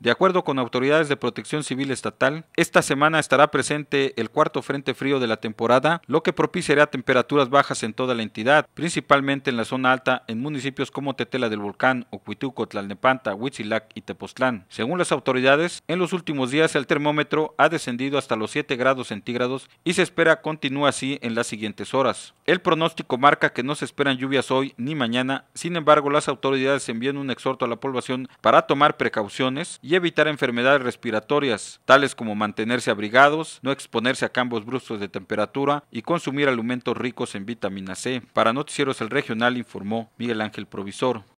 De acuerdo con autoridades de protección civil estatal, esta semana estará presente el cuarto frente frío de la temporada, lo que propiciará temperaturas bajas en toda la entidad, principalmente en la zona alta en municipios como Tetela del Volcán, Ocuituco, Tlalnepanta, Huitzilac y Tepoztlán. Según las autoridades, en los últimos días el termómetro ha descendido hasta los 7 grados centígrados y se espera continúa así en las siguientes horas. El pronóstico marca que no se esperan lluvias hoy ni mañana, sin embargo las autoridades envían un exhorto a la población para tomar precauciones y evitar enfermedades respiratorias, tales como mantenerse abrigados, no exponerse a cambios bruscos de temperatura y consumir alimentos ricos en vitamina C. Para Noticieros El Regional informó Miguel Ángel Provisor.